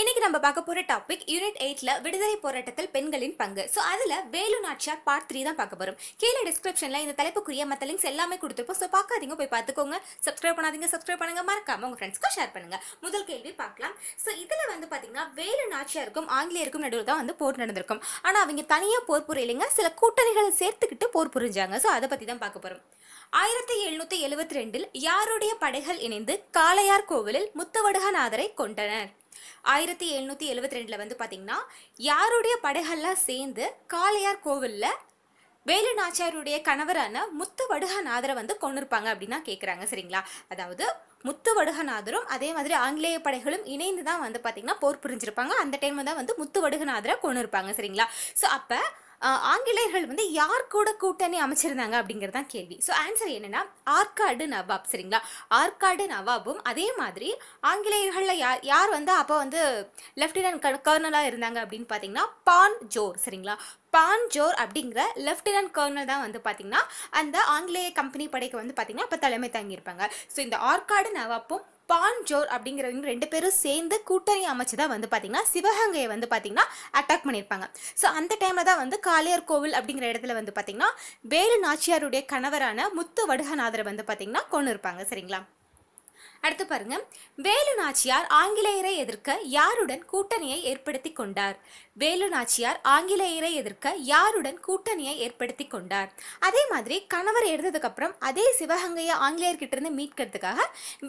இன்னைக்கு நம்ம பார்க்க போற டாபிக் யூனிட் எயிட்ல விடுதலை போராட்டத்தில் பெண்களின் பங்கு ஸோ அதுல வேலு நாட்சியார் பார்ட் த்ரீ தான் பார்க்க போறோம் கீழே டிஸ்கிரிப்ஷன்ல இந்த தலைப்புக்குரிய மத்த லிங்க்ஸ் எல்லாமே கொடுத்துருப்போம் ஸோ பார்க்காதீங்க போய் பார்த்துக்கோங்க சப்ஸ்கிரைப் பண்ணாதீங்க சப்ஸ்கிரைப் பண்ணுங்க மறக்காம உங்க ஃப்ரெண்ட்ஸ்க்கும் ஷேர் பண்ணுங்க முதல் கேள்வி பார்க்கலாம் ஸோ இதுல வந்து பாத்தீங்கன்னா வேலு நாச்சியாருக்கும் ஆங்கிலேயருக்கும் நடுவில் தான் வந்து போர் நடந்திருக்கும் ஆனா அவங்க தனியா போர் புரியலைங்க சில கூட்டணிகளை சேர்த்துக்கிட்டு போர் புரிஞ்சாங்க ஸோ அதை பத்தி தான் பார்க்க போறோம் ஆயிரத்தி எழுநூத்தி எழுபத்தி ரெண்டில் யாருடைய படைகள் இணைந்து காளையார் கோவிலில் முத்தவடுகநாதரை கொண்டனர் ஆயிரத்தி எழுநூற்றி எழுபத்தி ரெண்டில் வந்து பார்த்திங்கன்னா யாருடைய படைகள்லாம் சேர்ந்து காளையார் கோவிலில் வேலு நாச்சாருடைய கணவரான முத்து வடுகநாதரை வந்து கொண்டிருப்பாங்க அப்படின்னா கேட்குறாங்க சரிங்களா அதாவது முத்து வடுகநாதரும் அதே மாதிரி ஆங்கிலேய படைகளும் இணைந்து தான் வந்து பார்த்திங்கன்னா போர் புரிஞ்சிருப்பாங்க அந்த டைமில் தான் வந்து முத்து வடுகநாதரை கொண்டு இருப்பாங்க சரிங்களா ஸோ அப்போ ஆங்கிலேயர்கள் வந்து யார் கூட கூட்டணி அமைச்சிருந்தாங்க அப்படிங்கிறது தான் கேள்வி ஸோ ஆன்சர் என்னன்னா ஆற்காடு நவாப் சரிங்களா ஆற்காடு நவாபும் அதே மாதிரி ஆங்கிலேயர்களில் யார் யார் வந்து அப்போ வந்து லெப்டினன்ட் கர்னலாக இருந்தாங்க அப்படின்னு பார்த்தீங்கன்னா பான் ஜோர் சரிங்களா பான் ஜோர் அப்படிங்கிற லெப்டினன்ட் கர்னல் தான் வந்து பார்த்திங்கன்னா அந்த ஆங்கிலேய கம்பெனி படைக்கு வந்து பார்த்தீங்கன்னா இப்போ தலைமை தாங்கியிருப்பாங்க ஸோ இந்த ஆற்காடு நவாப்பும் பான்ஜோர் அப்படிங்கிறவங்க ரெண்டு பேரும் சேர்ந்து கூட்டணி அமைச்சு தான் வந்து பார்த்தீங்கன்னா சிவகங்கையை வந்து பார்த்திங்கன்னா அட்டாக் பண்ணியிருப்பாங்க ஸோ அந்த டைமில் தான் வந்து காளையார் கோவில் அப்படிங்கிற இடத்துல வந்து பார்த்தீங்கன்னா வேலு நாச்சியாருடைய கணவரான முத்து வடுகநாதரை வந்து பார்த்தீங்கன்னா கொண்டு இருப்பாங்க சரிங்களா அடுத்து பாருங்க வேலு நாச்சியார் ஆங்கிலேயரை எதிர்க்க யாருடன் கூட்டணியை ஏற்படுத்தி கொண்டார் வேலு நாச்சியார் ஆங்கிலேயரை எதிர்க்க யாருடன் கூட்டணியை ஏற்படுத்தி கொண்டார் அதே மாதிரி கணவர் இறந்ததுக்கு அப்புறம் அதே சிவகங்கையை ஆங்கிலேயர்கிட்ட இருந்து மீட்கிறதுக்காக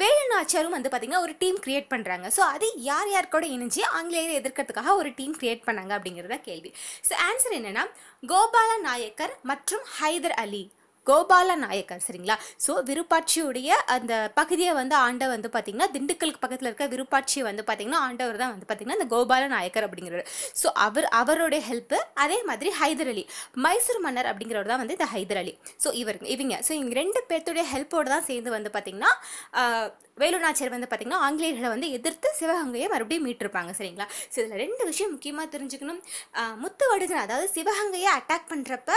வேலு நாச்சியாரும் வந்து பார்த்தீங்கன்னா ஒரு டீம் கிரியேட் பண்ணுறாங்க ஸோ அது யார் யார் கூட இணைஞ்சு ஆங்கிலேயரை எதிர்க்கிறதுக்காக ஒரு டீம் கிரியேட் பண்ணாங்க அப்படிங்கிறத கேள்வி ஸோ ஆன்சர் என்னன்னா கோபால நாயக்கர் மற்றும் ஹைதர் அலி கோபால நாயக்கர் சரிங்களா ஸோ விருப்பாட்சியுடைய அந்த பகுதியை வந்து ஆண்ட வந்து பார்த்தீங்கன்னா திண்டுக்கலுக்கு பக்கத்தில் இருக்க விருப்பாட்சியை வந்து பார்த்திங்கன்னா ஆண்டவர் தான் வந்து பார்த்தீங்கன்னா இந்த கோபால நாயக்கர் அப்படிங்கிறவர் ஸோ அவர் அவருடைய ஹெல்ப்பு அதே மாதிரி ஹைதர் அலி மைசூர் மன்னர் அப்படிங்கிறவர் தான் வந்து இந்த ஹைதர் அலி ஸோ இவர் இவங்க ஸோ இவங்க ரெண்டு பேர்த்துடைய ஹெல்ப்போடு தான் சேர்ந்து வந்து பார்த்திங்கன்னா வேலுநாச்சர் வந்து பார்த்திங்கன்னா ஆங்கிலேயர்களை வந்து எதிர்த்து சிவகங்கையை மறுபடியும் மீட்டிருப்பாங்க சரிங்களா ஸோ இதில் ரெண்டு விஷயம் முக்கியமாக தெரிஞ்சுக்கணும் முத்துவடுகன் அதாவது சிவகங்கையை அட்டாக் பண்ணுறப்ப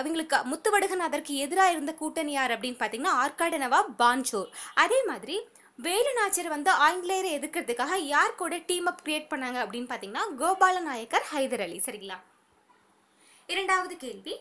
அவங்களுக்கு முத்துவடுகன் அதற்கு எதிராக இருந்த கூட்டணி யார் அப்படின்னு பார்த்தீங்கன்னா ஆர்காடு நவா பான்சோர் அதே மாதிரி வேலு வந்து ஆங்கிலேயரை எதிர்க்கிறதுக்காக யார் கூட டீம் அப் கிரியேட் பண்ணாங்க அப்படின்னு பார்த்தீங்கன்னா கோபால நாயக்கர் ஹைதர் அலி சரிங்களா இரண்டாவது கேள்வி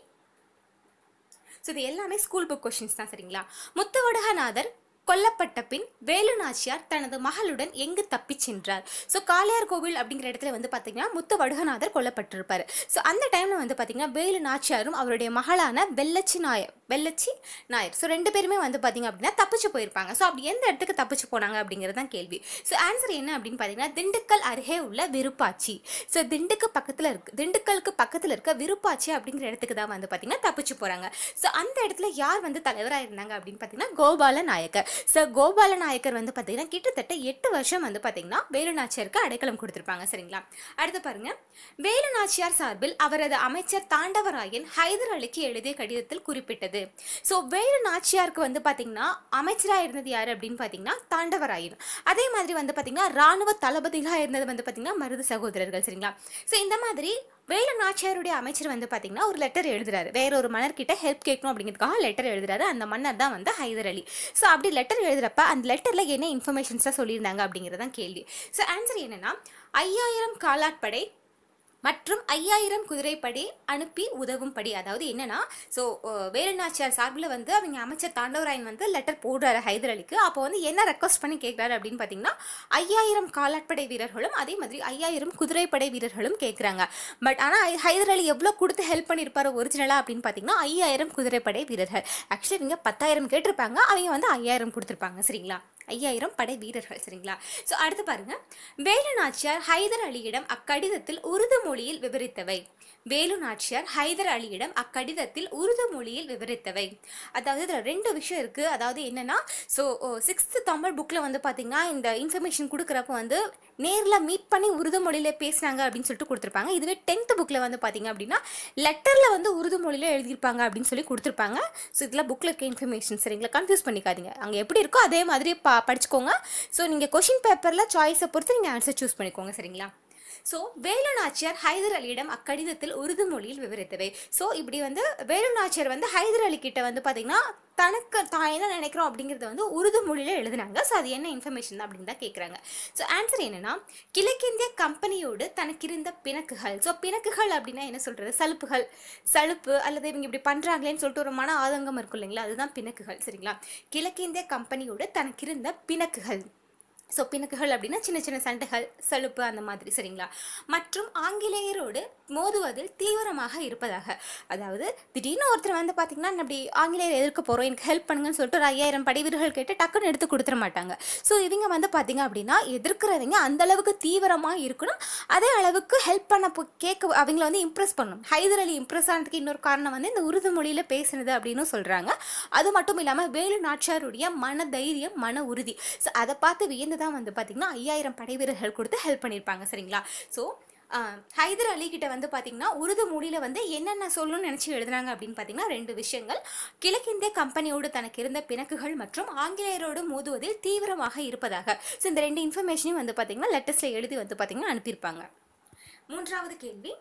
ஸோ இது எல்லாமே ஸ்கூல் புக் கொஷின்ஸ் தான் சரிங்களா முத்துவடுகநாதர் கொல்லப்பட்ட பின் வேலு நாச்சியார் தனது மகளுடன் எங்கு தப்பி சென்றார் ஸோ காளையார் கோவில் அப்படிங்கிற இடத்துல வந்து பார்த்தீங்கன்னா முத்து வடுகநாதர் கொல்லப்பட்டிருப்பார் ஸோ அந்த டைமில் வந்து பார்த்தீங்கன்னா வேலு நாச்சியாரும் அவருடைய மகளான வெள்ளச்சி நாயர் வெள்ளச்சி நாயர் ஸோ ரெண்டு பேருமே வந்து பார்த்தீங்க அப்படின்னா தப்பிச்சு போயிருப்பாங்க ஸோ அப்படி எந்த இடத்துக்கு தப்பிச்சு போனாங்க அப்படிங்கிறது தான் கேள்வி ஸோ ஆன்சர் என்ன அப்படின்னு பார்த்தீங்கன்னா திண்டுக்கல் அருகே உள்ள விருப்பாச்சி ஸோ திண்டுக்கு பக்கத்தில் இருக்கு திண்டுக்கலுக்கு பக்கத்தில் இருக்க விருப்பாச்சி அப்படிங்கிற இடத்துக்கு தான் வந்து பார்த்தீங்கன்னா தப்பிச்சு போகிறாங்க ஸோ அந்த இடத்துல யார் வந்து தலைவராக இருந்தாங்க அப்படின்னு பார்த்தீங்கன்னா கோபால நாயக்கர் ஸோ கோபால நாயக்கர் வந்து பார்த்திங்கன்னா கிட்டத்தட்ட எட்டு வருஷம் வந்து பார்த்திங்கன்னா வேலுநாச்சியாருக்கு அடைக்கலம் கொடுத்துருப்பாங்க சரிங்களா அடுத்து பாருங்கள் வேலுநாச்சியார் சார்பில் அவரது அமைச்சர் தாண்டவராயன் ஹைதர் அலிக்கு எழுதிய கடிதத்தில் குறிப்பிட்டது ஸோ வேலு நாச்சியாருக்கு வந்து பார்த்திங்கன்னா அமைச்சராக இருந்தது யார் அப்படின்னு பார்த்தீங்கன்னா தாண்டவராயன் அதே மாதிரி வந்து பார்த்திங்கன்னா ராணுவ தளபதிகளாக இருந்தது வந்து பார்த்தீங்கன்னா மருது சகோதரர்கள் சரிங்களா ஸோ இந்த மாதிரி வேலு நாச்சியாருடைய அமைச்சர் வந்து பார்த்தீங்கன்னா ஒரு லெட்டர் எழுதுறாரு வேற ஒரு மன்னர்கிட்ட ஹெல்ப் கேட்கணும் அப்படிங்கிறதுக்காக லெட்டர் எழுதுறாரு அந்த மன்னர் தான் வந்து ஹைதர் அலி ஸோ அப்படி லெட்டர் எழுதுறப்ப அந்த லெட்டரில் என்ன இன்ஃபர்மேஷன்ஸாக சொல்லியிருந்தாங்க அப்படிங்கிறதான் கேள்வி ஸோ ஆன்சர் என்னென்னா ஐயாயிரம் காலாட்படை மற்றும் ஐயாயிரம் குதிரைப்படி அனுப்பி உதவும்படி அதாவது என்னன்னா ஸோ வேலுநாச்சியார் சார்பில் வந்து அவங்க அமைச்சர் தாண்டவராயன் வந்து லெட்டர் போடுறாரு ஹைதர் அலிக்கு அப்போ வந்து என்ன ரெக்வஸ்ட் பண்ணி கேட்குறாரு அப்படின்னு பார்த்தீங்கன்னா ஐயாயிரம் காலாட்படை வீரர்களும் அதே மாதிரி ஐயாயிரம் குதிரைப்படை வீரர்களும் கேட்குறாங்க பட் ஆனால் ஹைதர் அலி எவ்வளோ கொடுத்து ஹெல்ப் பண்ணியிருப்பார் ஒரிஜினலாக அப்படின்னு பார்த்தீங்கன்னா ஐயாயிரம் குதிரைப்படை வீரர்கள் ஆக்சுவலி இவங்க பத்தாயிரம் கேட்டிருப்பாங்க அவங்க வந்து ஐயாயிரம் கொடுத்துருப்பாங்க சரிங்களா ஐயாயிரம் படை வீரர்கள் சரிங்களா ஸோ அடுத்து பாருங்க வேலு நாச்சியார் ஹைதர் அலியிடம் அக்கடிதத்தில் உருது மொழியில் விவரித்தவை வேலு நாச்சியார் ஹைதர் அலியிடம் அக்கடிதத்தில் உருது மொழியில் விவரித்தவை அதாவது இதில் ரெண்டு விஷயம் இருக்குது அதாவது என்னென்னா ஸோ சிக்ஸ்த்து oh, தமிழ் புக்கில் வந்து பார்த்திங்கன்னா இந்த இன்ஃபர்மேஷன் கொடுக்குறப்ப வந்து நேரில் மீட் பண்ணி உருது மொழியில் பேசினாங்க அப்படின்னு சொல்லிட்டு கொடுத்துருப்பாங்க இதுவே டென்த் புக்கில் வந்து பார்த்திங்க அப்படின்னா லெட்டரில் வந்து உருது மொழியில் எழுதியிருப்பாங்க அப்படின்னு சொல்லி கொடுத்துருப்பாங்க ஸோ இதில் புக்கில் இருக்க இன்ஃபர்மேஷன் சரிங்களா கன்ஃபியூஸ் பண்ணிக்காதீங்க அங்கே எப்படி இருக்கோ அதே மாதிரி பா படிச்சுக்கோங்க ஸோ நீங்கள் கொஷின் பேப்பரில் சாய்ஸை பொறுத்து நீங்கள் ஆன்சர் சூஸ் பண்ணிக்கோங்க சரிங்களா ஸோ வேலுநாச்சியார் ஹைதர் அலியிடம் அக்கடிதத்தில் உருது மொழியில் விவரித்தவை ஸோ இப்படி வந்து வேலுநாச்சியார் வந்து ஹைதர் அலி கிட்ட வந்து பார்த்தீங்கன்னா தனக்கு தான் என்ன நினைக்கிறோம் அப்படிங்கிறத வந்து உருது மொழியில் எழுதுனாங்க ஸோ அது என்ன இன்ஃபர்மேஷன் தான் அப்படின்னு தான் கேட்குறாங்க ஸோ ஆன்சர் என்னென்னா கிழக்கிந்திய கம்பெனியோடு தனக்கு இருந்த பிணக்குகள் ஸோ பிணக்குகள் அப்படின்னா என்ன சொல்கிறது சலுப்புகள் சலுப்பு அல்லது இவங்க இப்படி பண்ணுறாங்களேன்னு சொல்லிட்டு ஒரு மன ஆதங்கம் இருக்கும் இல்லைங்களா அதுதான் பிணக்குகள் சரிங்களா கிழக்கிந்திய கம்பெனியோடு தனக்கு இருந்த பிணக்குகள் ஸோ பிணக்குகள் அப்படின்னா சின்ன சின்ன சண்டைகள் சலுப்பு அந்த மாதிரி சரிங்களா மற்றும் ஆங்கிலேயரோடு மோதுவதில் தீவிரமாக இருப்பதாக அதாவது திடீர்னு ஒருத்தர் வந்து பார்த்தீங்கன்னா அப்படி ஆங்கிலேயர் எதிர்க்க போகிறோம் எனக்கு ஹெல்ப் பண்ணுங்கன்னு சொல்லிட்டு ஒரு ஐயாயிரம் படைவீரர்கள் கேட்டு டக்குன்னு எடுத்து கொடுத்துட மாட்டாங்க ஸோ இவங்க வந்து பார்த்திங்க அப்படின்னா எதிர்க்கிறவங்க அந்த அளவுக்கு தீவிரமாக இருக்கணும் அதே அளவுக்கு ஹெல்ப் பண்ண கேட்க அவங்கள வந்து இம்ப்ரெஸ் பண்ணணும் ஹைதர் அலி இம்ப்ரெஸ் ஆனதுக்கு இன்னொரு காரணம் வந்து இந்த உருது மொழியில் பேசுனது அப்படின்னு சொல்கிறாங்க அது மட்டும் இல்லாமல் வேலு நாச்சாருடைய மன தைரியம் மன உறுதி ஸோ அதை பார்த்து வியந்து தான் வந்து பார்த்திங்கன்னா ஐயாயிரம் படை வீரர்கள் கொடுத்து ஹெல்ப் பண்ணியிருப்பாங்க சரிங்களா ஸோ ஹைதர் அலி கிட்ட வந்து பார்த்தீங்கன்னா உருது மொழியில் வந்து என்னென்ன சொல்லணும்னு நினச்சி எழுதுனாங்க அப்படின்னு பார்த்தீங்கன்னா ரெண்டு விஷயங்கள் கிழக்கிந்திய கம்பெனியோடு தனக்கு இருந்த பிணக்குகள் மற்றும் ஆங்கிலேயரோடு மோதுவதில் தீவிரமாக இருப்பதாக ஸோ இந்த ரெண்டு இன்ஃபர்மேஷனையும் வந்து பார்த்திங்கன்னா லெட்டஸ்ட்டில் எழுதி வந்து பார்த்திங்கன்னா அனுப்பியிருப்பாங்க மூன்றாவது கேள்வி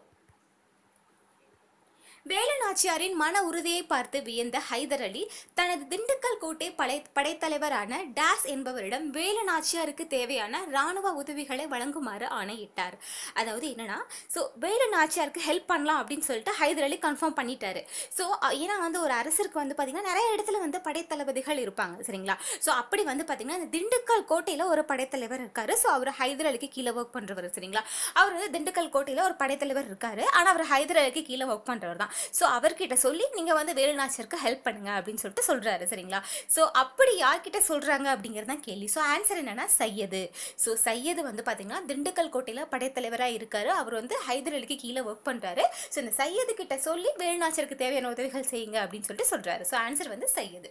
வேலுநாச்சியாரின் மன உறுதியை பார்த்து வியந்த ஹைதர் அலி தனது திண்டுக்கல் கோட்டை படை படைத்தலைவரான டாஸ் என்பவரிடம் வேலுநாச்சியாருக்கு தேவையான இராணுவ உதவிகளை வழங்குமாறு ஆணையிட்டார் அதாவது என்னன்னா ஸோ வேலுநாச்சியாருக்கு ஹெல்ப் பண்ணலாம் அப்படின்னு சொல்லிட்டு ஹைதர் அலி கன்ஃபார்ம் பண்ணிட்டாரு ஸோ ஏன்னா வந்து ஒரு அரசருக்கு வந்து பார்த்தீங்கன்னா நிறைய இடத்துல வந்து படைத்தளபதிகள் இருப்பாங்க சரிங்களா ஸோ அப்படி வந்து பார்த்தீங்கன்னா இந்த திண்டுக்கல் கோட்டையில் ஒரு படைத்தலைவர் இருக்காரு ஸோ அவர் ஹைதர் அலிக்கு கீழே ஒர்க் பண்ணுறவர் சரிங்களா அவர் வந்து திண்டுக்கல் கோட்டையில் ஒரு படைத்தலைவர் இருக்காரு ஆனால் அவர் ஹைதர் அலிக்கு கீழே ஒர்க் பண்ணுறவர் தான் ஸோ அவர்கிட்ட சொல்லி நீங்கள் வந்து வேலுநாச்சருக்கு ஹெல்ப் பண்ணுங்க அப்படின்னு சொல்லிட்டு சொல்கிறாரு சரிங்களா ஸோ அப்படி யார்கிட்ட சொல்கிறாங்க அப்படிங்கிறது தான் கேள்வி ஸோ ஆன்சர் என்னென்னா சையது ஸோ சையது வந்து பார்த்திங்கன்னா திண்டுக்கல் கோட்டையில் படைத்தலைவராக இருக்கார் அவர் வந்து ஹைதர் அலிக்கு கீழே ஒர்க் பண்ணுறாரு ஸோ இந்த சையது கிட்ட சொல்லி வேலுநாச்சருக்கு தேவையான உதவிகள் செய்யுங்க அப்படின்னு சொல்லிட்டு சொல்கிறாரு ஸோ ஆன்சர் வந்து சையது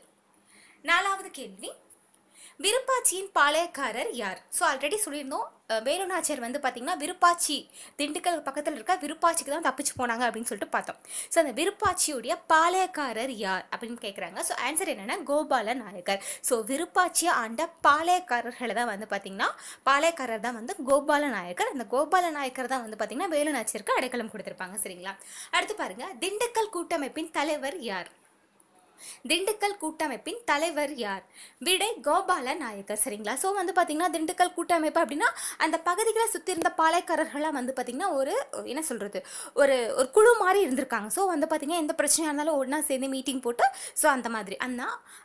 நாலாவது கேள்வி விருப்பாச்சியின் பாளையக்காரர் யார் ஸோ ஆல்ரெடி சொல்லியிருந்தோம் வேலுநாச்சியார் வந்து பார்த்திங்கன்னா விருப்பாச்சி திண்டுக்கல் பக்கத்தில் இருக்க விருப்பாச்சிக்கு தான் தப்பிச்சு போனாங்க அப்படின்னு சொல்லிட்டு பார்த்தோம் ஸோ அந்த விருப்பாச்சியுடைய பாளையக்காரர் யார் அப்படின்னு கேட்குறாங்க ஸோ ஆன்சர் என்னென்னா கோபால நாயக்கர் ஸோ விருப்பாச்சியை ஆண்ட பாளையக்காரர்களை தான் வந்து பார்த்தீங்கன்னா பாளையக்காரர் தான் வந்து கோபால நாயக்கர் அந்த கோபால நாயக்கர் தான் வந்து பார்த்தீங்கன்னா வேலுநாச்சியருக்கு அடைக்கலம் கொடுத்துருப்பாங்க சரிங்களா அடுத்து பாருங்கள் திண்டுக்கல் கூட்டமைப்பின் தலைவர் யார் திண்டுக்கல் கூட்டமைப்பின் தலைவர் யார் விடை கோபால நாயக்கர் சரிங்களா ஸோ வந்து பார்த்தீங்கன்னா திண்டுக்கல் கூட்டமைப்பு அப்படின்னா அந்த பகுதிகளை சுற்றி இருந்த பாளையக்காரர்களாக வந்து பார்த்திங்கன்னா ஒரு என்ன சொல்கிறது ஒரு ஒரு குழு மாதிரி இருந்திருக்காங்க ஸோ வந்து பார்த்தீங்கன்னா எந்த பிரச்சனையாக இருந்தாலும் ஒன்றா சேர்ந்து மீட்டிங் போட்டு ஸோ அந்த மாதிரி அந்த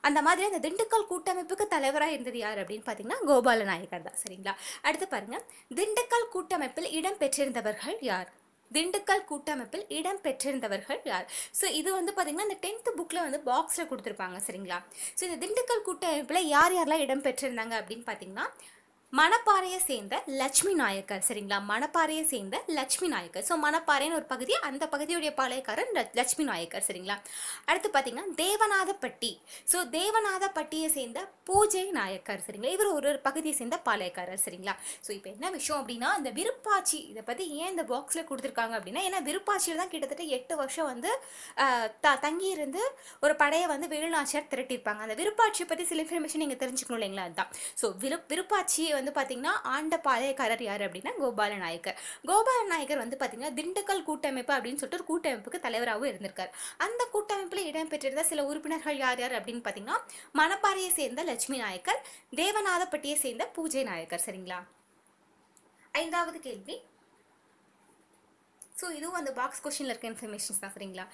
அந்த மாதிரி அந்த திண்டுக்கல் கூட்டமைப்புக்கு தலைவராக இருந்தது யார் அப்படின்னு பார்த்தீங்கன்னா கோபால நாயக்கர் தான் சரிங்களா அடுத்து பாருங்கள் திண்டுக்கல் கூட்டமைப்பில் இடம் பெற்றிருந்தவர்கள் யார் திண்டுக்கல் கூட்டமைப்பில் இடம் பெற்றிருந்தவர்கள் யார் ஸோ இது வந்து பார்த்திங்கன்னா இந்த டென்த்து புக்கில் வந்து பாக்ஸில் கொடுத்துருப்பாங்க சரிங்களா ஸோ இந்த திண்டுக்கல் கூட்டமைப்பில் யார் யாரெல்லாம் இடம் பெற்றிருந்தாங்க அப்படின்னு பார்த்தீங்கன்னா மணப்பாறையை சேர்ந்த லட்சுமி நாயக்கர் சரிங்களா மணப்பாறையை சேர்ந்த லட்சுமி நாயக்கர் ஸோ மணப்பாறைன்னு ஒரு பகுதி அந்த பகுதியுடைய பாளையக்காரன் லட்சுமி நாயக்கர் சரிங்களா அடுத்து பார்த்தீங்கன்னா தேவநாதப்பட்டி ஸோ தேவநாதப்பட்டியை சேர்ந்த பூஜை நாயக்கர் சரிங்களா இவர் ஒரு ஒரு பகுதியை சேர்ந்த பாளையக்காரர் சரிங்களா ஸோ இப்போ என்ன விஷயம் அப்படின்னா இந்த விருப்பாச்சி இதை பற்றி ஏன் இந்த பாக்ஸில் கொடுத்துருக்காங்க அப்படின்னா ஏன்னா விருப்பாச்சியில் தான் கிட்டத்தட்ட எட்டு வருஷம் வந்து த தங்கியிருந்து ஒரு படையை வந்து வேலுநாச்சியார் திரட்டியிருப்பாங்க அந்த விருப்பாட்சியை பற்றி சில இன்ஃபர்மேஷன் நீங்கள் தெரிஞ்சுக்கணும் இல்லைங்களா அதுதான் ஸோ விரு விருப்பாட்சியை வந்து பார்த்தீங்கன்னா ஆண்ட பாளையக்காரர் யார் அப்படின்னா கோபால நாயக்கர் கோபால நாயக்கர் வந்து பார்த்திங்கன்னா திண்டுக்கல் கூட்டமைப்பு அப்படின்னு சொல்லிட்டு ஒரு கூட்டமைப்புக்கு தலைவராகவும் இருந்திருக்கார் அந்த கூட்டமைப்பில் இடம்பெற்றிருந்த சில உறுப்பினர்கள் யார் யார் அப்படின்னு பார்த்தீங்கன்னா மணப்பாறையை சேர்ந்த லட்சுமி நாயக்கர் தேவநாதப்பட்டியை சேர்ந்த பூஜை நாயக்கர் சரிங்களா ஐந்தாவது கேள்வி ஸோ இதுவும் அந்த பாக்ஸ் கொஷினில் இருக்க இன்ஃபர்மேஷன்ஸ் தான் சரிங்களா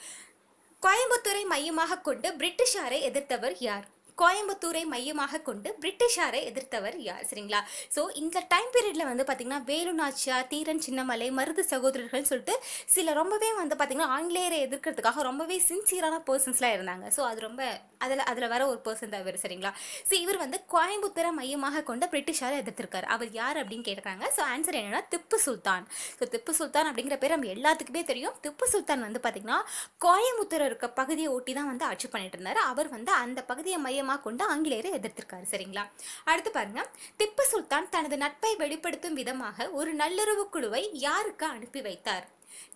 கோயம்புத்தூரை மையமாக கொண்டு பிரிட்டிஷாரை எதிர்த்தவர் யார் கோயம்புத்தூரை மையமாக கொண்டு பிரிட்டிஷாரை எதிர்த்தவர் யார் சரிங்களா ஸோ இந்த டைம் பீரியடில் வந்து வேலு வேலுநாச்சியார் தீரன் சின்னமலை மருது சகோதரர்கள் சொல்லிட்டு சில ரொம்பவே வந்து பார்த்திங்கன்னா ஆங்கிலேயரை எதிர்க்கிறதுக்காக ரொம்பவே சின்சியரான பர்சன்ஸ்லாம் இருந்தாங்க ஸோ அது ரொம்ப அதில் அதில் வர ஒரு பர்சன் தான் இவர் சரிங்களா ஸோ இவர் வந்து கோயம்புத்தூரை மையமாக கொண்ட பிரிட்டிஷாரை எதிர்த்திருக்கார் அவர் யார் அப்படின்னு கேட்குறாங்க ஸோ ஆன்சர் என்னென்னா திப்பு சுல்தான் ஸோ திப்பு சுல்தான் அப்படிங்கிற பேர் நம்ம எல்லாத்துக்குமே தெரியும் திப்பு சுல்தான் வந்து பார்த்திங்கன்னா கோயம்புத்தூர் இருக்க பகுதியை ஒட்டி தான் வந்து ஆட்சி பண்ணிட்டு இருந்தார் அவர் வந்து அந்த பகுதியை மையமாக கொண்டு ஆங்கிலேயரை எதிர்த்திருக்காரு சரிங்களா அடுத்து பாருங்க திப்பு சுல்தான் தனது நட்பை வெளிப்படுத்தும் விதமாக ஒரு நல்லுறவு குழுவை யாருக்கு அனுப்பி வைத்தார்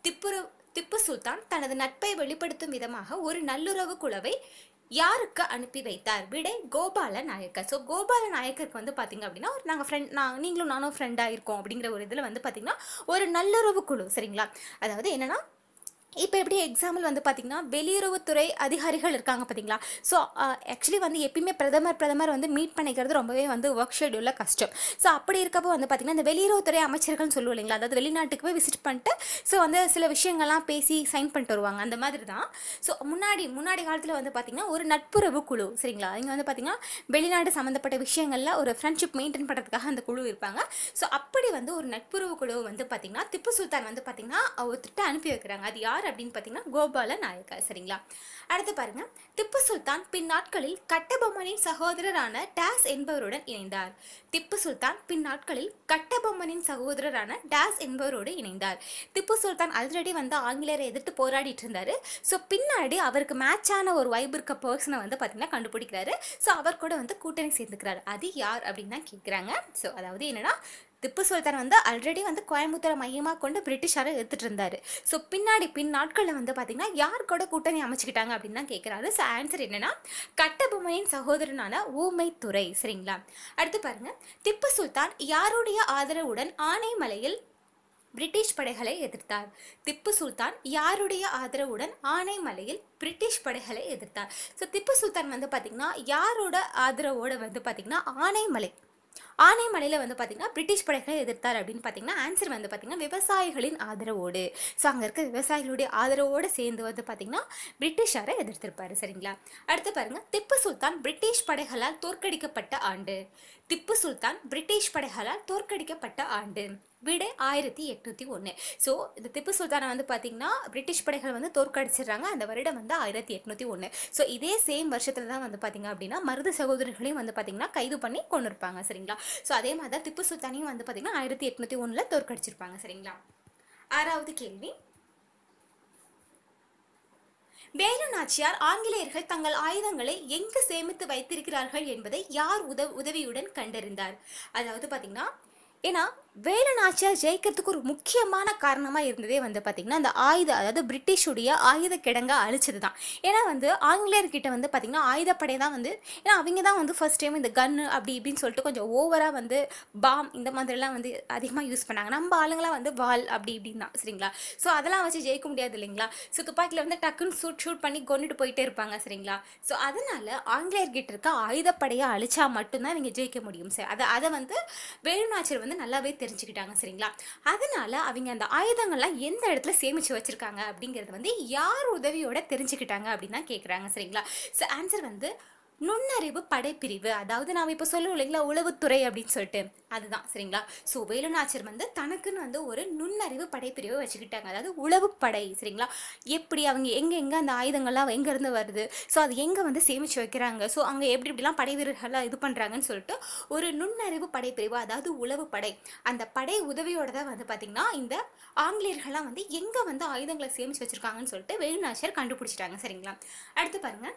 திப்புரு திப்பு சுல்தான் தனது நட்பை வெளிப்படுத்தும் விதமாக ஒரு நல்லுறவு குழுவை யாருக்கு அனுப்பி வைத்தார் விடை கோபால நாயக்கர் ஸோ கோபால நாயக்கருக்கு வந்து பார்த்தீங்க அப்படின்னா ஒரு நாங்கள் ஃப்ரெண்ட் நான் நீங்களும் நானும் ஃப்ரெண்டாக இருக்கோம் அப்படிங்கிற ஒரு இதில் வந்து பார்த்திங்கன்னா ஒரு நல்லுறவு குழு சரிங்களா அதாவது என்னென்னா இப்போ எப்படி எக்ஸாம்பிள் வந்து பார்த்திங்கன்னா வெளியுறவுத்துறை அதிகாரிகள் இருக்காங்க பார்த்தீங்களா ஸோ ஆக்சுவலி வந்து எப்பயுமே பிரதமர் பிரதமர் வந்து மீட் பண்ணிக்கிறது ரொம்பவே வந்து ஒர்க் ஷெடியூலில் கஷ்டம் ஸோ அப்படி இருக்கப்போ வந்து பார்த்திங்கன்னா இந்த வெளியுறவுத்துறை அமைச்சர்கள்னு சொல்லுவோம் இல்லைங்களா அதாவது வெளிநாட்டுக்கு போய் விசிட் பண்ணிட்டு ஸோ வந்து சில விஷயங்கள்லாம் பேசி சைன் பண்ணிட்டு வருவாங்க அந்த மாதிரி தான் ஸோ முன்னாடி முன்னாடி காலத்தில் வந்து பார்த்திங்கன்னா ஒரு நட்புறவு குழு சரிங்களா இங்கே வந்து பார்த்திங்கன்னா வெளிநாடு சம்மந்தப்பட்ட விஷயங்களில் ஒரு ஃப்ரெண்ட்ஷிப் மெயின்டைன் பண்ணுறதுக்காக அந்த குழு இருப்பாங்க ஸோ அப்படி வந்து ஒரு நட்புறவு குழு வந்து பார்த்திங்கன்னா திப்பு சுல்தான் வந்து பார்த்திங்கன்னா ஒருத்திட்ட அனுப்பி வைக்கிறாங்க அது யார் யார் அப்படின்னு பார்த்தீங்கன்னா கோபால நாயக்கர் சரிங்களா அடுத்து பாருங்க திப்பு சுல்தான் பின்னாட்களில் கட்டபொம்மனின் சகோதரரான டாஸ் என்பவருடன் இணைந்தார் திப்பு சுல்தான் பின்னாட்களில் கட்டபொம்மனின் சகோதரரான டாஸ் என்பவரோடு இணைந்தார் திப்பு சுல்தான் ஆல்ரெடி வந்து ஆங்கிலேயரை எதிர்த்து போராடிட்டு இருந்தார் ஸோ பின்னாடி அவருக்கு மேட்சான ஒரு வைப் இருக்க பர்சனை வந்து பார்த்தீங்கன்னா கண்டுபிடிக்கிறாரு ஸோ அவர் கூட வந்து கூட்டணி சேர்ந்துக்கிறாரு அது யார் அப்படின்னு தான் கேட்குறாங்க ஸோ அதாவது என்னன்னா திப்பு சுல்தான் வந்து ஆல்ரெடி வந்து கோயம்புத்தூரை மையமாக கொண்டு பிரிட்டிஷாரை எடுத்துகிட்டு இருந்தார் ஸோ பின்னாடி பின் நாட்களில் வந்து பார்த்தீங்கன்னா யார் கூட கூட்டணி அமைச்சிக்கிட்டாங்க அப்படின்னு தான் கேட்குறாரு ஸோ ஆன்சர் என்னென்னா கட்டபொம்மையின் சகோதரனான ஊமை துறை சரிங்களா அடுத்து பாருங்கள் திப்பு சுல்தான் யாருடைய ஆதரவுடன் ஆனைமலையில் பிரிட்டிஷ் படைகளை எதிர்த்தார் திப்பு சுல்தான் யாருடைய ஆதரவுடன் ஆனைமலையில் பிரிட்டிஷ் படைகளை எதிர்த்தார் ஸோ திப்பு சுல்தான் வந்து பார்த்திங்கன்னா யாரோட ஆதரவோடு வந்து பார்த்திங்கன்னா ஆனைமலை ஆனைமலையில் வந்து பார்த்திங்கன்னா பிரிட்டிஷ் படைகளை எதிர்த்தார் அப்படின்னு பார்த்திங்கன்னா ஆன்சர் வந்து பார்த்திங்கன்னா விவசாயிகளின் ஆதரவோடு ஸோ அங்கே இருக்க விவசாயிகளுடைய ஆதரவோடு சேர்ந்து வந்து பார்த்திங்கன்னா பிரிட்டிஷாரை எதிர்த்திருப்பார் சரிங்களா அடுத்து பாருங்கள் திப்பு சுல்தான் பிரிட்டிஷ் படைகளால் தோற்கடிக்கப்பட்ட ஆண்டு திப்பு சுல்தான் பிரிட்டிஷ் படைகளால் தோற்கடிக்கப்பட்ட ஆண்டு விடை ஆயிரத்தி எட்நூத்தி ஒன்று ஸோ இந்த திப்பு சுல்தானை வந்து பார்த்தீங்கன்னா பிரிட்டிஷ் படைகள் வந்து தோற்கடிச்சிடுறாங்க அந்த வருடம் வந்து ஆயிரத்தி எட்நூத்தி ஒன்று ஸோ இதே சேம் வருஷத்துல தான் வந்து பார்த்தீங்க அப்படின்னா மருது சகோதரர்களையும் வந்து பார்த்தீங்கன்னா கைது பண்ணி கொண்டு இருப்பாங்க சரிங்களா ஸோ அதே மாதிரி தான் திப்பு சுல்தானையும் வந்து பார்த்திங்கன்னா ஆயிரத்தி எட்நூற்றி ஒன்றில் தோற்கடிச்சிருப்பாங்க சரிங்களா ஆறாவது கேள்வி வேலு நாச்சியார் ஆங்கிலேயர்கள் தங்கள் ஆயுதங்களை எங்கு சேமித்து வைத்திருக்கிறார்கள் என்பதை யார் உதவியுடன் கண்டறிந்தார் அதாவது பார்த்தீங்கன்னா ஏன்னா வேலுநாச்சியார் ஜெயிக்கிறதுக்கு ஒரு முக்கியமான காரணமாக இருந்ததே வந்து பார்த்திங்கன்னா அந்த ஆயுத அதாவது பிரிட்டிஷுடைய ஆயுத கிடங்க அழிச்சது தான் ஏன்னா வந்து ஆங்கிலேயர்கிட்ட வந்து பார்த்திங்கன்னா ஆயுதப்படை தான் வந்து ஏன்னா அவங்க தான் வந்து ஃபஸ்ட் டைம் இந்த கன்னு அப்படி இப்படின்னு சொல்லிட்டு கொஞ்சம் ஓவராக வந்து பாம் இந்த மாதிரிலாம் வந்து அதிகமாக யூஸ் பண்ணாங்க நம்ம ஆளுங்களாம் வந்து வால் அப்படி இப்படின்னு தான் சரிங்களா ஸோ அதெல்லாம் வச்சு ஜெயிக்க முடியாது இல்லைங்களா ஸோ துப்பாக்கியில் வந்து டக்குன்னு ஷூட் ஷூட் பண்ணி கொண்டுட்டு போயிட்டே இருப்பாங்க சரிங்களா ஸோ அதனால் ஆங்கிலேயர்கிட்ட இருக்க ஆயுதப்படையை அழிச்சா மட்டும்தான் இவங்க ஜெயிக்க முடியும் சார் அதை அதை வந்து வேலுநாச்சர் வந்து நல்லாவே தெரிஞ்சுக்கிட்டாங்க சரிங்களா அதனால அவங்க அந்த ஆயுதங்கள்லாம் எந்த இடத்துல சேமித்து வச்சுருக்காங்க அப்படிங்கிறது வந்து யார் உதவியோட தெரிஞ்சுக்கிட்டாங்க அப்படின்னு தான் கேட்குறாங்க சரிங்களா ஸோ ஆன்சர் வந்து நுண்ணறிவு படைப்பிரிவு அதாவது நாம் இப்போ சொல்லுவோம் இல்லைங்களா உளவுத்துறை அப்படின்னு சொல்லிட்டு அதுதான் சரிங்களா ஸோ வேலுநாச்சர் வந்து தனக்குன்னு வந்து ஒரு நுண்ணறிவு படைப்பிரிவை வச்சுக்கிட்டாங்க அதாவது உளவு படை சரிங்களா எப்படி அவங்க எங்கே எங்கே அந்த ஆயுதங்கள்லாம் எங்கேருந்து வருது ஸோ அது எங்கே வந்து சேமித்து வைக்கிறாங்க ஸோ அங்கே எப்படி இப்படிலாம் படை வீரர்கள்லாம் இது பண்ணுறாங்கன்னு சொல்லிட்டு ஒரு நுண்ணறிவு படைப்பிரிவு அதாவது உளவு படை அந்த படை உதவியோட தான் வந்து பார்த்திங்கன்னா இந்த ஆங்கிலேயர்கள்லாம் வந்து எங்கே வந்து ஆயுதங்களை சேமித்து வச்சுருக்காங்கன்னு சொல்லிட்டு வேலுநாச்சர் கண்டுபிடிச்சிட்டாங்க சரிங்களா அடுத்து பாருங்கள்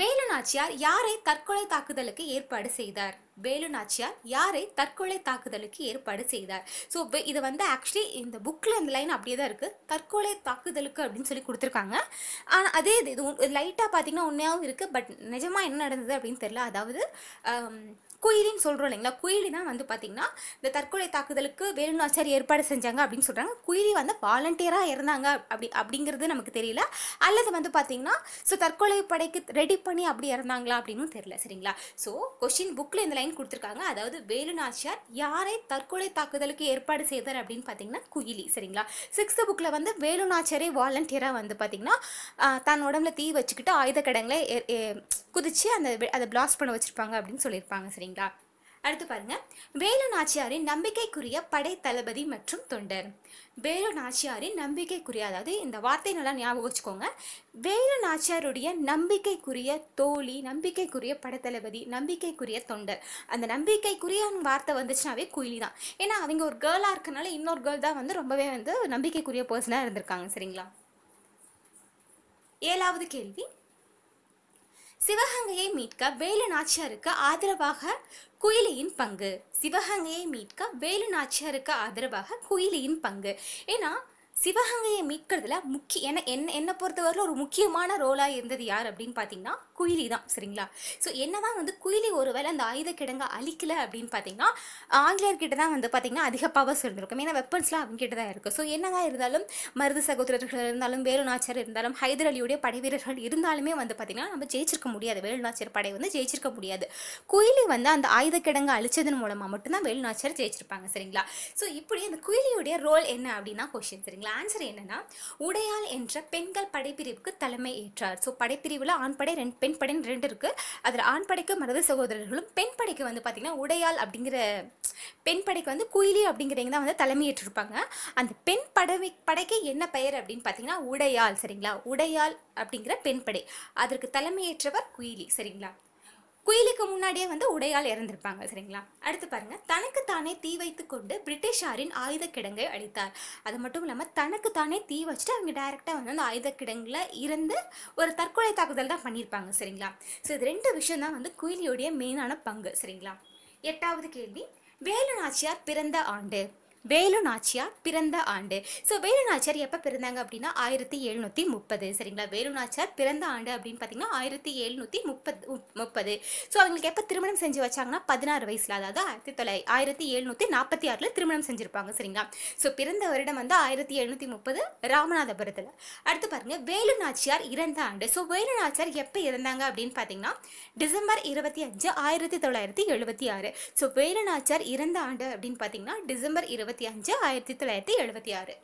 வேலு நாச்சியார் யாரை தற்கொலை தாக்குதலுக்கு ஏற்பாடு செய்தார் வேலு நாச்சியார் யாரை தற்கொலை தாக்குதலுக்கு ஏற்பாடு செய்தார் ஸோ இது வந்து ஆக்சுவலி இந்த புக்கில் இந்த லைன் அப்படியே தான் இருக்குது தற்கொலை தாக்குதலுக்கு அப்படின்னு சொல்லி கொடுத்துருக்காங்க ஆனால் அதே இது லைட்டாக பார்த்தீங்கன்னா உண்மையாகவும் இருக்குது பட் நிஜமாக என்ன நடந்தது அப்படின்னு தெரில அதாவது குயிலின்னு சொல்கிறோம் இல்லைங்களா குயிலி தான் வந்து பார்த்தீங்கன்னா இந்த தற்கொலை தாக்குதலுக்கு வேலுநாச்சார் ஏற்பாடு செஞ்சாங்க அப்படின்னு சொல்கிறாங்க குயிலி வந்து வாலண்டியராக இருந்தாங்க அப்படி அப்படிங்கிறது நமக்கு தெரியல அல்லது வந்து பார்த்தீங்கன்னா ஸோ தற்கொலை படைக்கு ரெடி பண்ணி அப்படி இறந்தாங்களா அப்படின்னு தெரியல சரிங்களா ஸோ கொஷின் புக்கில் இந்த லைன் கொடுத்துருக்காங்க அதாவது வேலுநாச்சியார் யாரை தற்கொலை தாக்குதலுக்கு ஏற்பாடு செய்தார் அப்படின்னு பார்த்தீங்கன்னா குயிலி சரிங்களா சிக்ஸ்த்து புக்கில் வந்து வேலுநாச்சியாரே வாலண்டியராக வந்து பார்த்தீங்கன்னா தன் உடம்புல தீ வச்சுக்கிட்டு ஆயுத கடங்களை குதித்து அந்த அதை பிளாஸ்ட் பண்ண வச்சுருப்பாங்க அப்படின்னு சொல்லியிருப்பாங்க சரிங்களா சரிங்களா அடுத்து பாருங்க வேலு நாச்சியாரின் நம்பிக்கைக்குரிய படை தளபதி மற்றும் தொண்டர் வேலு நாச்சியாரின் நம்பிக்கைக்குரிய அதாவது இந்த வார்த்தை நல்லா ஞாபகம் வச்சுக்கோங்க வேலு நாச்சியாருடைய நம்பிக்கைக்குரிய தோழி நம்பிக்கைக்குரிய படத்தளபதி நம்பிக்கைக்குரிய தொண்டர் அந்த நம்பிக்கைக்குரிய வார்த்தை வந்துச்சுனாவே குயிலி தான் ஏன்னா அவங்க ஒரு கேர்ளாக இருக்கனால இன்னொரு கேர்ள் தான் வந்து ரொம்பவே வந்து நம்பிக்கைக்குரிய பர்சனாக இருந்திருக்காங்க சரிங்களா ஏழாவது கேள்வி சிவகங்கையை மீட்க வேலு நாச்சியாருக்கு ஆதரவாக குயிலியின் பங்கு சிவகங்கையை மீட்க வேலு நாச்சியாருக்கு ஆதரவாக குயிலியின் பங்கு ஏன்னா சிவகங்கையை மீட்கிறதுல முக்கிய என்ன என்ன என்னை பொறுத்தவரையில் ஒரு முக்கியமான ரோலாக இருந்தது யார் அப்படின்னு பார்த்தீங்கன்னா குயிலி தான் சரிங்களா ஸோ என்ன தான் வந்து குயிலி ஒருவேளை அந்த ஆயுத கிடங்க அழிக்கலை அப்படின்னு பார்த்தீங்கன்னா ஆங்கிலேயர்கிட்ட தான் வந்து பார்த்தீங்கன்னா அதிக பவர்ஸ் இருந்திருக்கும் ஏன்னா வெப்பன்ஸ்லாம் அவங்ககிட்ட தான் இருக்கும் ஸோ என்னதான் இருந்தாலும் மருது சகோதரர்கள் இருந்தாலும் வேலுநாச்சர் இருந்தாலும் ஹைதர் அலியுடைய படை வீரர்கள் இருந்தாலுமே வந்து பார்த்தீங்கன்னா நம்ம ஜெயிச்சிருக்க முடியாது வேலுநாச்சர் படை வந்து ஜெயிச்சிருக்க முடியாது குயிலி வந்து அந்த ஆயுத கிடங்கை அழிச்சதன் மூலமாக மட்டும்தான் வேலுநாச்சர் ஜெயிச்சிருப்பாங்க சரிங்களா ஸோ இப்படி அந்த குயிலியுடைய ரோல் என்ன அப்படின்னா கொஷின் சரிங்களா ஆன்சர் என்னென்னா உடையால் என்ற பெண்கள் படைப்பிரிவுக்கு தலைமை ஏற்றார் ஸோ படைப்பிரிவில் ஆண்படை ரெண்டு பெண் படைன்னு ரெண்டு இருக்குது அதில் ஆண் படைக்கு மருது சகோதரர்களும் பெண் படைக்கு வந்து பார்த்தீங்கன்னா உடையால் அப்படிங்கிற பெண் படைக்கு வந்து குயிலி அப்படிங்கிறவங்க தான் வந்து தலைமையேற்றிருப்பாங்க அந்த பெண் படை படைக்கு என்ன பெயர் அப்படின்னு பார்த்தீங்கன்னா உடையால் சரிங்களா உடையால் அப்படிங்கிற பெண் படை அதற்கு தலைமையேற்றவர் குயிலி சரிங்களா குயிலுக்கு முன்னாடியே வந்து உடையால் இறந்திருப்பாங்க சரிங்களா அடுத்து பாருங்க தனக்கு தானே தீ வைத்து கொண்டு பிரிட்டிஷாரின் ஆயுத கிடங்கை அழித்தார் அது மட்டும் இல்லாமல் தனக்கு தானே தீ வச்சுட்டு அவங்க டைரெக்டாக வந்து அந்த ஆயுத கிடங்கில் இருந்து ஒரு தற்கொலை தாக்குதல் தான் பண்ணியிருப்பாங்க சரிங்களா ஸோ இது ரெண்டு விஷயம் தான் வந்து குயிலியோடைய மெயினான பங்கு சரிங்களா எட்டாவது கேள்வி வேலு நாச்சியார் பிறந்த ஆண்டு வேலு நாச்சியார் பிறந்த ஆண்டு ஸோ வேலு நாச்சியார் எப்போ பிறந்தாங்க அப்படின்னா ஆயிரத்தி எழுநூற்றி முப்பது சரிங்களா வேலு நாச்சியார் பிறந்த ஆண்டு அப்படின்னு பார்த்தீங்கன்னா ஆயிரத்தி எழுநூற்றி முப்பது முப்பது ஸோ அவங்களுக்கு எப்போ திருமணம் செஞ்சு வச்சாங்கன்னா பதினாறு வயசில் அதாவது ஆயிரத்தி தொள்ளை ஆயிரத்தி எழுநூற்றி நாற்பத்தி ஆறில் திருமணம் செஞ்சுருப்பாங்க சரிங்களா ஸோ பிறந்த வருடம் வந்து ஆயிரத்தி எழுநூற்றி முப்பது ராமநாதபுரத்தில் அடுத்து பாருங்கள் வேலு நாச்சியார் இறந்த ஆண்டு ஸோ வேலு நாச்சியார் எப்போ இறந்தாங்க அப்படின்னு பார்த்தீங்கன்னா டிசம்பர் இருபத்தி அஞ்சு ஆயிரத்தி தொள்ளாயிரத்தி எழுபத்தி ஆறு ஸோ வேலு நாச்சியார் இறந்த ஆண்டு அப்படின்னு பார்த்தீங்கன்னா டிசம்பர் இருபத்தி இருபத்தி அஞ்சு ஆயிரத்தி தொள்ளாயிரத்தி எழுபத்தி ஆறு